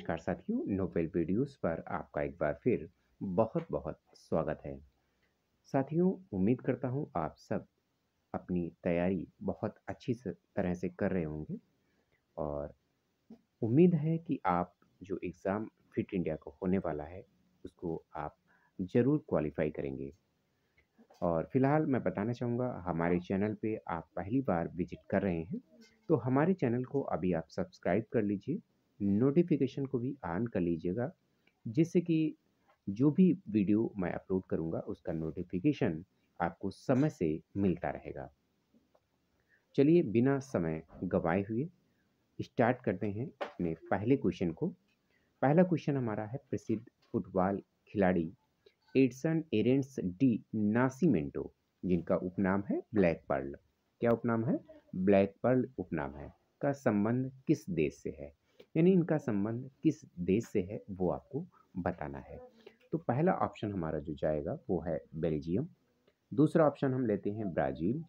नमस्कार साथियों Nobel videos पर आपका एक बार फिर बहुत बहुत स्वागत है साथियों उम्मीद करता हूं आप सब अपनी तैयारी बहुत अच्छी से तरह से कर रहे होंगे और उम्मीद है कि आप जो एग्ज़ाम फिट इंडिया को होने वाला है उसको आप ज़रूर क्वालिफाई करेंगे और फिलहाल मैं बताना चाहूँगा हमारे चैनल पे आप पहली बार विजिट कर रहे हैं तो हमारे चैनल को अभी आप सब्सक्राइब कर लीजिए नोटिफिकेशन को भी ऑन कर लीजिएगा जिससे कि जो भी वीडियो मैं अपलोड करूँगा उसका नोटिफिकेशन आपको समय से मिलता रहेगा चलिए बिना समय गवाए हुए स्टार्ट करते हैं अपने पहले क्वेश्चन को पहला क्वेश्चन हमारा है प्रसिद्ध फुटबॉल खिलाड़ी एडसन एरेंट्स डी नासीमेंटो जिनका उपनाम है ब्लैक पर्ल क्या उपनाम है ब्लैक पर्ल उपनाम है का संबंध किस देश से है यानी इनका संबंध किस देश से है वो आपको बताना है तो पहला ऑप्शन हमारा जो जाएगा वो है बेल्जियम दूसरा ऑप्शन हम लेते हैं ब्राज़ील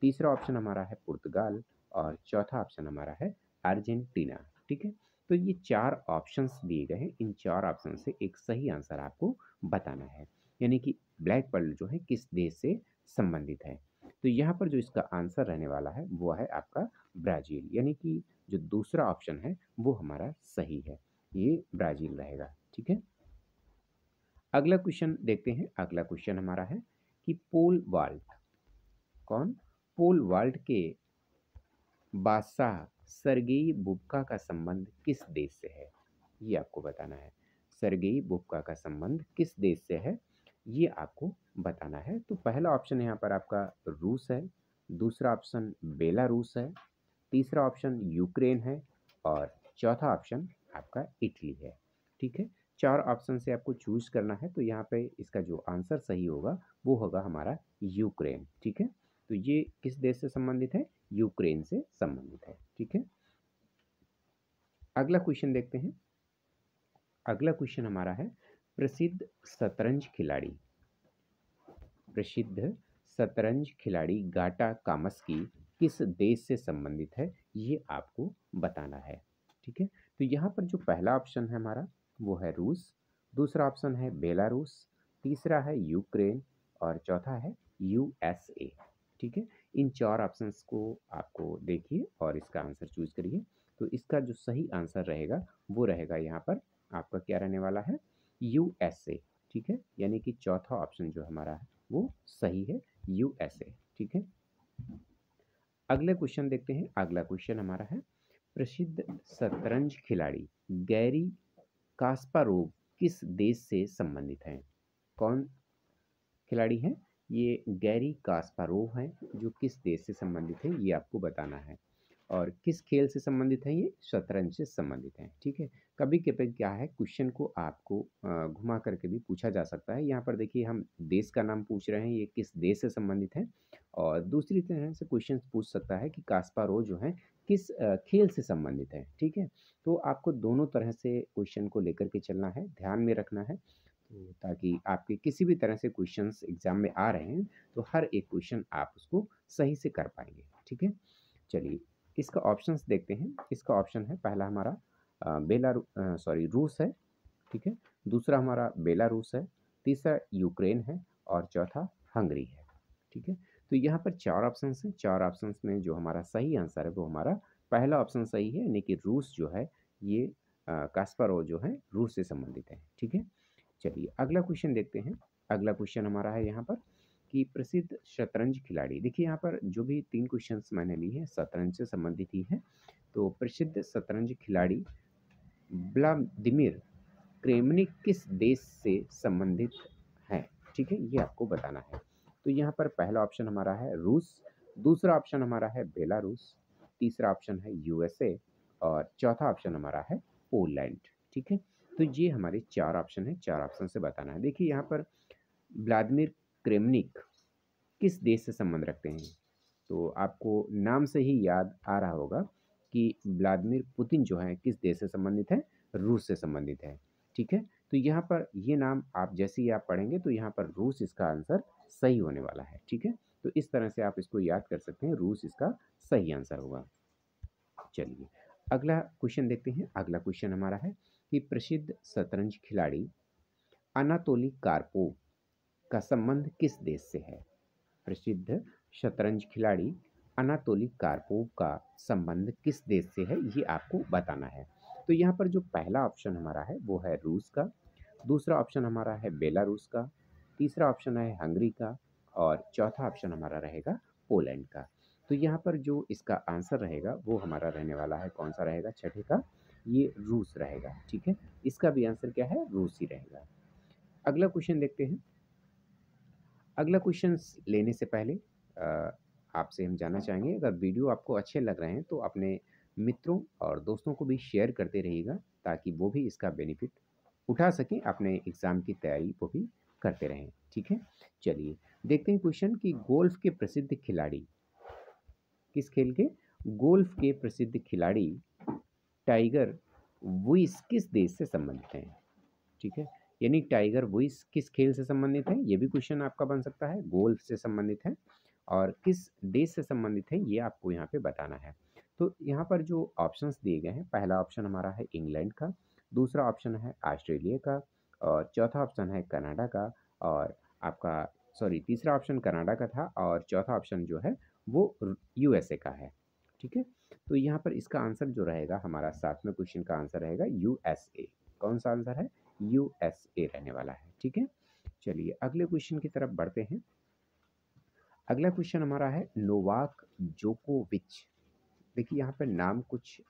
तीसरा ऑप्शन हमारा है पुर्तगाल और चौथा ऑप्शन हमारा है अर्जेंटीना ठीक है तो ये चार ऑप्शंस दिए गए हैं इन चार ऑप्शन से एक सही आंसर आपको बताना है यानी कि ब्लैक पर्ल जो है किस देश से संबंधित है तो यहाँ पर जो इसका आंसर रहने वाला है वो है आपका ब्राज़ील यानी कि जो दूसरा ऑप्शन है वो हमारा सही है ये ब्राज़ील रहेगा ठीक है अगला क्वेश्चन देखते हैं अगला क्वेश्चन हमारा है कि पोल वाल्ट कौन पोल वाल्ट के बादशाह सरगेई बुबका का संबंध किस देश से है ये आपको बताना है सरगेई बुबका का संबंध किस देश से है ये आपको बताना है तो पहला ऑप्शन यहाँ पर आपका रूस है दूसरा ऑप्शन बेलारूस है तीसरा ऑप्शन यूक्रेन है और चौथा ऑप्शन आपका इटली है ठीक है चार ऑप्शन से आपको चूज करना है तो यहाँ पे इसका जो आंसर सही होगा वो होगा हमारा यूक्रेन ठीक है तो ये किस देश से संबंधित है यूक्रेन से संबंधित है ठीक है अगला क्वेश्चन देखते हैं अगला क्वेश्चन हमारा है प्रसिद्ध शतरंज खिलाड़ी प्रसिद्ध शतरंज खिलाड़ी गाटा कामस की किस देश से संबंधित है ये आपको बताना है ठीक है तो यहाँ पर जो पहला ऑप्शन है हमारा वो है रूस दूसरा ऑप्शन है बेलारूस तीसरा है यूक्रेन और चौथा है यूएसए ठीक है इन चार ऑप्शंस को आपको देखिए और इसका आंसर चूज करिए तो इसका जो सही आंसर रहेगा वो रहेगा यहाँ पर आपका क्या रहने वाला है यूएसए ठीक है यानी कि चौथा ऑप्शन जो हमारा है वो सही है यूएसए ठीक है अगले क्वेश्चन देखते हैं अगला क्वेश्चन हमारा है प्रसिद्ध शतरंज खिलाड़ी गैरी कास्पारोव किस देश से संबंधित हैं कौन खिलाड़ी हैं ये गैरी कास्पारोव हैं जो किस देश से संबंधित हैं ये आपको बताना है और किस खेल से संबंधित है ये शतरंज से संबंधित है ठीक है कभी कभी क्या है क्वेश्चन को आपको घुमा करके भी पूछा जा सकता है यहाँ पर देखिए हम देश का नाम पूछ रहे हैं ये किस देश से संबंधित है और दूसरी तरह से क्वेश्चन पूछ सकता है कि रो जो है किस खेल से संबंधित है ठीक है तो आपको दोनों तरह से क्वेश्चन को लेकर के चलना है ध्यान में रखना है तो ताकि आपके किसी भी तरह से क्वेश्चंस एग्ज़ाम में आ रहे हैं तो हर एक क्वेश्चन आप उसको सही से कर पाएंगे ठीक है चलिए इसका ऑप्शंस देखते हैं इसका ऑप्शन है पहला हमारा बेला सॉरी रूस है ठीक है दूसरा हमारा बेलारूस है तीसरा यूक्रेन है और चौथा हंगरी है ठीक है तो यहाँ पर चार ऑप्शन हैं चार ऑप्शन में जो हमारा सही आंसर है वो हमारा पहला ऑप्शन सही है यानी कि रूस जो है ये कास्परो जो है रूस से संबंधित है ठीक है चलिए अगला क्वेश्चन देखते हैं अगला क्वेश्चन हमारा है यहाँ पर कि प्रसिद्ध शतरंज खिलाड़ी देखिए यहाँ पर जो भी तीन क्वेश्चन मैंने लिए हैं शतरंज से संबंधित ही है तो प्रसिद्ध शतरंज खिलाड़ी ब्लादिमिर क्रेमनिक किस देश से संबंधित है ठीक है ये आपको बताना है तो यहाँ पर पहला ऑप्शन हमारा है रूस दूसरा ऑप्शन हमारा है बेलारूस तीसरा ऑप्शन है यूएसए और चौथा ऑप्शन हमारा है पोलैंड ठीक है तो ये हमारे चार ऑप्शन है चार ऑप्शन से बताना है देखिए यहाँ पर व्लादिमिर क्रेमनिक किस देश से संबंध रखते हैं तो आपको नाम से ही याद आ रहा होगा कि व्लादिमिर पुतिन जो है किस देश से संबंधित है रूस से संबंधित है ठीक है तो यहाँ पर ये नाम आप जैसे ही आप पढ़ेंगे तो यहाँ पर रूस इसका आंसर सही होने वाला है ठीक है तो इस तरह से आप इसको याद कर सकते हैं रूस इसका सही आंसर होगा चलिए अगला क्वेश्चन देखते हैं अगला क्वेश्चन हमारा है कि प्रसिद्ध शतरंज खिलाड़ी अनातोली कारपोव का संबंध किस देश से है प्रसिद्ध शतरंज खिलाड़ी अनातोली कारपोव का संबंध किस देश से है ये आपको बताना है तो यहाँ पर जो पहला ऑप्शन हमारा है वो है रूस का दूसरा ऑप्शन हमारा है बेलारूस का तीसरा ऑप्शन है हंगरी का और चौथा ऑप्शन हमारा रहेगा पोलैंड का तो यहाँ पर जो इसका आंसर रहेगा वो हमारा रहने वाला है कौन सा रहेगा छठे का ये रूस रहेगा ठीक है इसका भी आंसर क्या है रूस ही रहेगा अगला क्वेश्चन देखते हैं अगला क्वेश्चन लेने से पहले आपसे हम जानना चाहेंगे अगर वीडियो आपको अच्छे लग रहे हैं तो अपने मित्रों और दोस्तों को भी शेयर करते रहिएगा ताकि वो भी इसका बेनिफिट उठा सकें अपने एग्ज़ाम की तैयारी को भी करते रहें ठीक है चलिए देखते हैं क्वेश्चन कि गोल्फ के प्रसिद्ध खिलाड़ी किस खेल के गोल्फ के प्रसिद्ध खिलाड़ी टाइगर वुइस किस देश से संबंधित हैं ठीक है यानी टाइगर वुइस किस खेल से संबंधित है ये भी क्वेश्चन आपका बन सकता है गोल्फ से संबंधित है और किस देश से संबंधित है ये आपको यहाँ पे बताना है तो यहाँ पर जो ऑप्शंस दिए गए हैं पहला ऑप्शन हमारा है इंग्लैंड का दूसरा ऑप्शन है ऑस्ट्रेलिया का और चौथा ऑप्शन है कनाडा का और आपका सॉरी तीसरा ऑप्शन कनाडा का था और चौथा ऑप्शन जो है वो यू का है ठीक है तो यहाँ पर इसका आंसर जो रहेगा हमारा सातवें क्वेश्चन का आंसर रहेगा यू कौन सा आंसर है यूएसए रहने वाला है ठीक है चलिए अगले क्वेश्चन की तरफ बढ़ते हैं अगला क्वेश्चन हमारा है नोवाक जोकोविच देखिए यहाँ पर नाम कुछ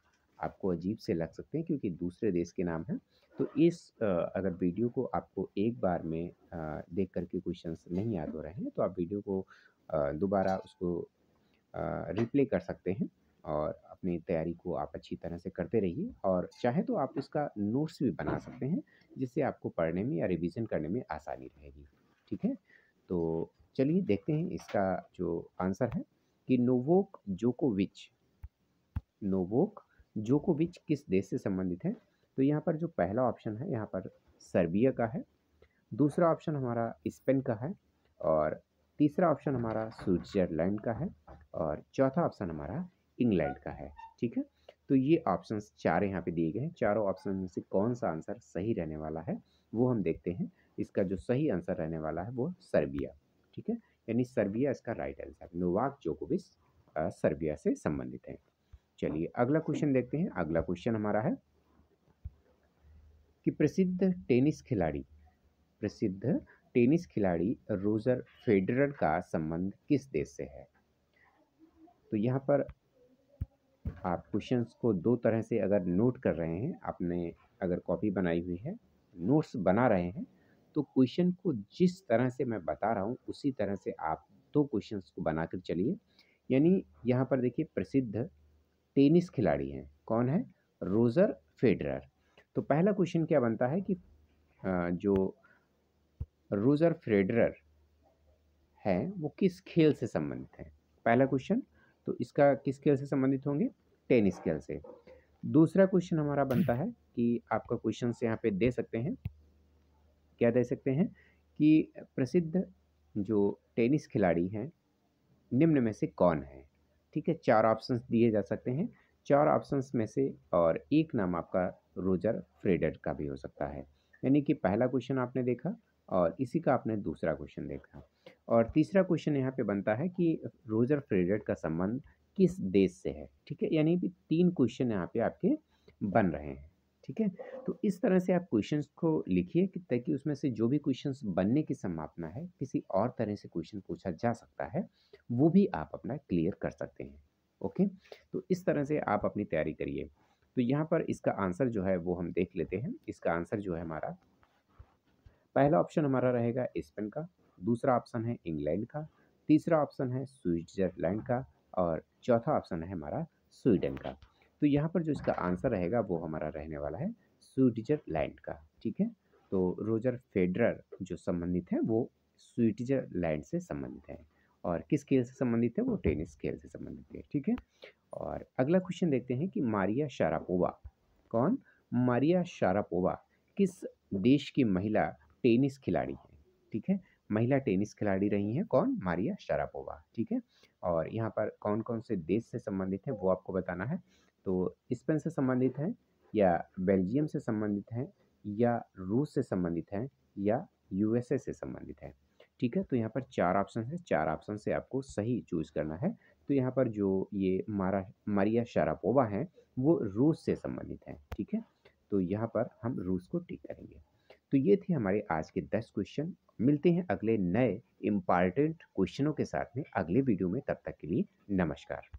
आपको अजीब से लग सकते हैं क्योंकि दूसरे देश के नाम हैं तो इस अगर वीडियो को आपको एक बार में देख करके क्वेश्चन नहीं याद हो रहे हैं तो आप वीडियो को दोबारा उसको रिप्ले कर सकते हैं और अपनी तैयारी को आप अच्छी तरह से करते रहिए और चाहे तो आप इसका नोट्स भी बना सकते हैं जिससे आपको पढ़ने में या रिविजन करने में आसानी रहेगी ठीक है तो चलिए देखते हैं इसका जो आंसर है कि नोवोक जोकोविच नोवोक जोकोविच किस देश से संबंधित है तो यहाँ पर जो पहला ऑप्शन है यहाँ पर सर्बिया का है दूसरा ऑप्शन हमारा स्पेन का है और तीसरा ऑप्शन हमारा स्विट्जरलैंड का है और चौथा ऑप्शन हमारा इंग्लैंड का है ठीक है तो ये ऑप्शन चार यहाँ पे दिए गए हैं चारों ऑप्शन में से कौन सा आंसर सही रहने वाला है वो हम देखते हैं इसका जो सही आंसर रहने वाला है वो सर्बिया ठीक है यानी सर्बिया इसका राइट आंसर नोवाक जोकोविस सर्बिया से संबंधित है चलिए अगला क्वेश्चन देखते हैं अगला क्वेश्चन हमारा है कि प्रसिद्ध टेनिस खिलाड़ी प्रसिद्ध टेनिस खिलाड़ी रोजर फेडरर का संबंध किस देश से है तो यहाँ पर आप क्वेश्चंस को दो तरह से अगर नोट कर रहे हैं आपने अगर कॉपी बनाई हुई है नोट्स बना रहे हैं तो क्वेश्चन को जिस तरह से मैं बता रहा हूँ उसी तरह से आप दो क्वेश्चंस को बना कर चलिए यानी यहाँ पर देखिए प्रसिद्ध टेनिस खिलाड़ी हैं कौन है रोज़र फेडरर तो पहला क्वेश्चन क्या बनता है कि जो रोज़र फेडरर हैं वो किस खेल से संबंधित हैं पहला क्वेश्चन तो इसका किस स्केल से संबंधित होंगे टेन स्केल से दूसरा क्वेश्चन हमारा बनता है कि आपका क्वेश्चन यहाँ पे दे सकते हैं क्या दे सकते हैं कि प्रसिद्ध जो टेनिस खिलाड़ी हैं निम्न में से कौन है ठीक है चार ऑप्शंस दिए जा सकते हैं चार ऑप्शंस में से और एक नाम आपका रोजर फ्रेडर का भी हो सकता है यानी कि पहला क्वेश्चन आपने देखा और इसी का आपने दूसरा क्वेश्चन देखा और तीसरा क्वेश्चन यहाँ पे बनता है कि रोजर फ्रेडरेट का संबंध किस देश से है ठीक है यानी कि तीन क्वेश्चन यहाँ पे आपके बन रहे हैं ठीक है तो इस तरह से आप क्वेश्चंस को लिखिए कि ताकि उसमें से जो भी क्वेश्चंस बनने की संभावना है किसी और तरह से क्वेश्चन पूछा जा सकता है वो भी आप अपना क्लियर कर सकते हैं ओके तो इस तरह से आप अपनी तैयारी करिए तो यहाँ पर इसका आंसर जो है वो हम देख लेते हैं इसका आंसर जो है हमारा पहला ऑप्शन हमारा रहेगा स्पेन का दूसरा ऑप्शन है इंग्लैंड का तीसरा ऑप्शन है स्विट्जरलैंड का और चौथा ऑप्शन है हमारा स्वीडन का तो यहाँ पर जो इसका आंसर रहेगा वो हमारा रहने वाला है स्विट्जरलैंड का ठीक है तो रोजर फेडरर जो संबंधित है वो स्विट्जरलैंड से संबंधित है और किस खेल से संबंधित है वो टेनिस खेल से संबंधित है ठीक है और अगला क्वेश्चन देखते हैं कि मारिया शारापोवा कौन मारिया शारापोवा किस देश की महिला टेनिस खिलाड़ी है ठीक है महिला टेनिस खिलाड़ी रही हैं कौन मारिया शरापोवा ठीक है और यहाँ पर कौन कौन से देश से संबंधित है वो आपको बताना है तो स्पेन से संबंधित हैं या बेल्जियम से संबंधित हैं या रूस से संबंधित हैं या यूएसए से संबंधित हैं ठीक है तो यहाँ पर चार ऑप्शन है चार ऑप्शन से आपको सही चूज़ करना है तो यहाँ पर जो ये मारा मारिया शारापोवा हैं वो रूस से संबंधित हैं ठीक है तो यहाँ पर हम रूस को टिक करेंगे तो ये थे हमारे आज के दस क्वेश्चन मिलते हैं अगले नए इम्पॉर्टेंट क्वेश्चनों के साथ में अगले वीडियो में तब तक के लिए नमस्कार